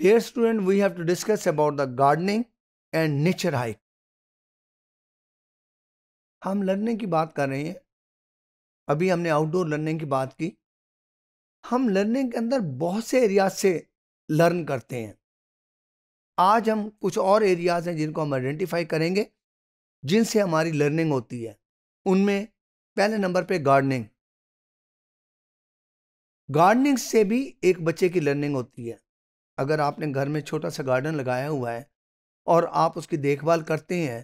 Dear student, we have to discuss about the gardening and nature hike. हम learning की बात कर रहे हैं अभी हमने आउटडोर लर्निंग की बात की हम लर्निंग के अंदर बहुत से एरियाज से लर्न करते हैं आज हम कुछ और एरियाज हैं जिनको हम आइडेंटिफाई करेंगे जिनसे हमारी लर्निंग होती है उनमें पहले नंबर पे गार्डनिंग गार्डनिंग से भी एक बच्चे की लर्निंग होती है अगर आपने घर में छोटा सा गार्डन लगाया हुआ है और आप उसकी देखभाल करते हैं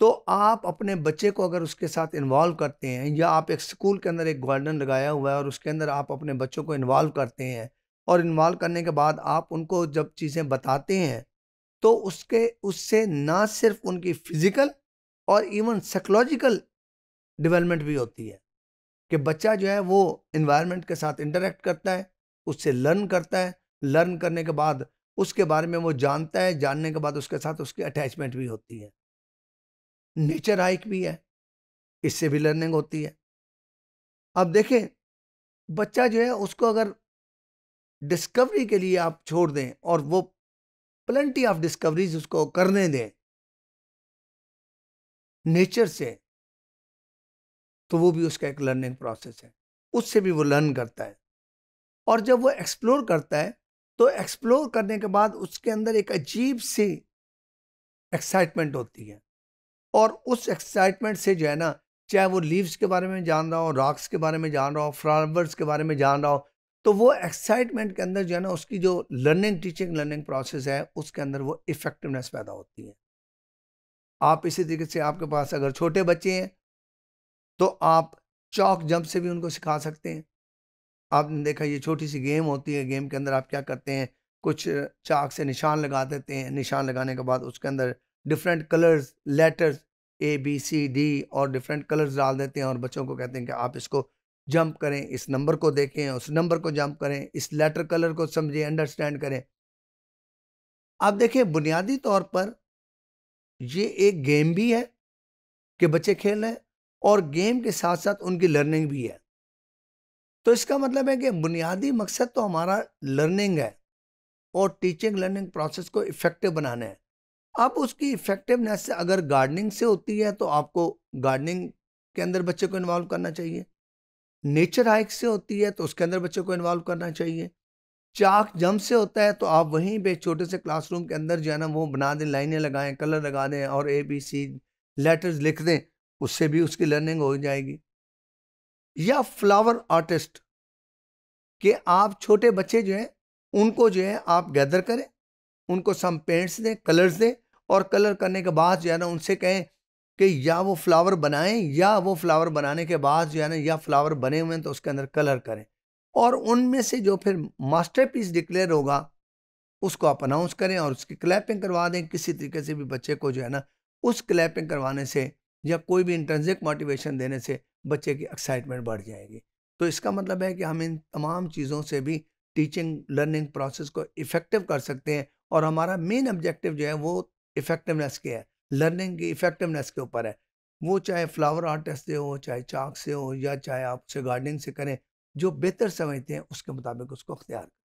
तो आप अपने बच्चे को अगर उसके साथ इन्वॉल्व करते हैं या आप एक स्कूल के अंदर एक गार्डन लगाया हुआ है और उसके अंदर आप अपने बच्चों को इन्वॉल्व करते हैं और इन्वॉल्व करने के बाद आप उनको जब चीज़ें बताते हैं तो उसके उससे ना सिर्फ उनकी फिज़िकल और इवन साइकोलॉजिकल डेवलपमेंट भी होती है कि बच्चा जो है वो इन्वायरमेंट के साथ इंटरेक्ट करता है उससे लर्न करता है लर्न करने के बाद उसके बारे में वो जानता है जानने के बाद उसके साथ उसकी अटैचमेंट भी होती है नेचर हाइक भी है इससे भी लर्निंग होती है अब देखें बच्चा जो है उसको अगर डिस्कवरी के लिए आप छोड़ दें और वो प्लेंटी ऑफ डिस्कवरीज उसको करने दें नेचर से तो वो भी उसका एक लर्निंग प्रोसेस है उससे भी वो लर्न करता है और जब वो एक्सप्लोर करता है तो एक्सप्लोर करने के बाद उसके अंदर एक अजीब सी एक्साइटमेंट होती है और उस एक्साइटमेंट से जो है ना चाहे वो लीव्स के बारे में जान रहा हो रॉक्स के बारे में जान रहा हो फ्लावर्स के बारे में जान रहा हो तो वो एक्साइटमेंट के अंदर जो है ना उसकी जो लर्निंग टीचिंग लर्निंग प्रोसेस है उसके अंदर वो इफ़ेक्टिवनेस पैदा होती है आप इसी तरीके से आपके पास अगर छोटे बच्चे हैं तो आप चौक जंप से भी उनको सिखा सकते हैं आपने देखा ये छोटी सी गेम होती है गेम के अंदर आप क्या करते हैं कुछ चाक से निशान लगा देते हैं निशान लगाने के बाद उसके अंदर different colours letters A B C D और डिफरेंट कलर्स डाल देते हैं और बच्चों को कहते हैं कि आप इसको जंप करें इस नंबर को देखें उस नंबर को जंप करें इस लेटर कलर को समझें अंडरस्टैंड करें आप देखें बुनियादी तौर पर ये एक गेम भी है कि बच्चे खेल रहे हैं और गेम के साथ साथ उनकी लर्निंग भी है तो इसका मतलब है कि बुनियादी मकसद तो हमारा लर्निंग है और टीचिंग लर्निंग प्रोसेस को इफ़ेक्टिव बनाना है अब उसकी इफ़ेक्टिवनेस अगर गार्डनिंग से होती है तो आपको गार्डनिंग के अंदर बच्चे को इन्वॉल्व करना चाहिए नेचर हाइक से होती है तो उसके अंदर बच्चे को इन्वॉल्व करना चाहिए चाक जम से होता है तो आप वहीं पे छोटे से क्लासरूम के अंदर जो है ना वो बना दें लाइनें लगाएं कलर लगा दें और ए बी सी लेटर्स लिख दें उससे भी उसकी लर्निंग हो जाएगी या फ्लावर आर्टिस्ट कि आप छोटे बच्चे जो हैं उनको जो है आप गैदर करें उनको सम पेंट्स दें कलर्स दें और कलर करने के बाद जो है ना उनसे कहें कि या वो फ्लावर बनाएं या वो फ्लावर बनाने के बाद जो है ना या फ्लावर बने हुए हैं तो उसके अंदर कलर करें और उनमें से जो फिर मास्टरपीस डिक्लेयर होगा उसको आप अनाउंस करें और उसकी क्लैपिंग करवा दें किसी तरीके से भी बच्चे को जो है ना उस क्लैपिंग करवाने से या कोई भी इंट्रेंसिक मोटिवेशन देने से बच्चे की एक्साइटमेंट बढ़ जाएगी तो इसका मतलब है कि हम इन तमाम चीज़ों से भी टीचिंग लर्निंग प्रोसेस को इफ़ेक्टिव कर सकते हैं और हमारा मेन ऑब्जेक्टिव जो है वो इफ़ेक्टिवनेस के है लर्निंग की इफ़ेक्टिवनेस के ऊपर है वो चाहे फ्लावर आर्टिस्ट से हो चाहे चाक से हो या चाहे आप उसे गार्डनिंग से करें जो बेहतर समझते हैं उसके मुताबिक उसको अख्तियार